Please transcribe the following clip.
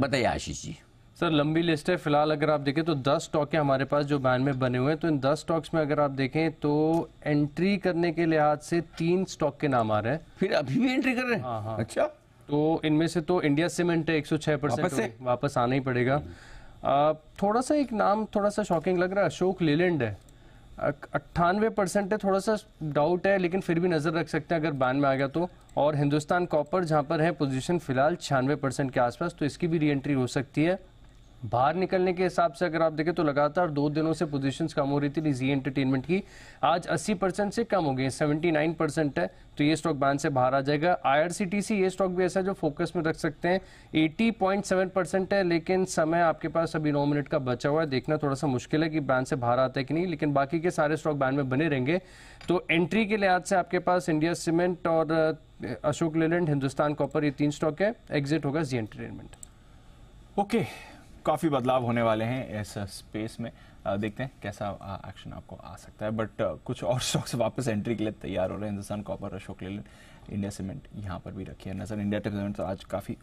बताइए आशीष जी सर लंबी लिस्ट है फिलहाल अगर आप देखें तो 10 स्टॉक है हमारे पास जो बैन में बने हुए हैं तो इन 10 स्टॉक्स में अगर आप देखें तो एंट्री करने के लिहाज से तीन स्टॉक के नाम आ रहे हैं फिर अभी भी एंट्री कर रहे हैं हाँ, हाँ। अच्छा तो इनमें से तो इंडिया सीमेंट है एक परसेंट वापस, तो वापस आना ही पड़ेगा आ, थोड़ा सा एक नाम थोड़ा सा शॉकिंग लग रहा है अशोक लेलैंड है अट्ठानवे परसेंट है थोड़ा सा डाउट है लेकिन फिर भी नज़र रख सकते हैं अगर बान में आ गया तो और हिंदुस्तान कॉपर जहाँ पर है पोजीशन फिलहाल छियानवे परसेंट के आसपास तो इसकी भी री एंट्री हो सकती है बाहर निकलने के हिसाब से अगर आप देखें तो लगातार दो दिनों से पोजीशंस कम हो रही थी जी एंटरटेनमेंट की आज 80 परसेंट से कम हो गई 79 परसेंट है तो ये स्टॉक बैन से बाहर आ जाएगा आईआरसीटीसी ये स्टॉक भी ऐसा है जो फोकस में रख सकते हैं 80.7 परसेंट है लेकिन समय आपके पास अभी नौ मिनट का बचा हुआ है देखना थोड़ा सा मुश्किल है कि बैन से बाहर आता है कि नहीं लेकिन बाकी के सारे स्टॉक बैन में बने रहेंगे तो एंट्री के लिहाज से आपके पास इंडिया सीमेंट और अशोक लेलैंड हिंदुस्तान कॉपर ये तीन स्टॉक है एग्जिट होगा जी एंटरटेनमेंट ओके काफ़ी बदलाव होने वाले हैं इस स्पेस में आ, देखते हैं कैसा एक्शन आपको आ सकता है बट कुछ और स्टॉक्स वापस एंट्री के लिए तैयार हो रहे हैं हिंदुस्तान कॉपर अशोक लेलन इंडिया सीमेंट यहाँ पर भी रखी है नजर इंडिया टिप्स तो आज काफ़ी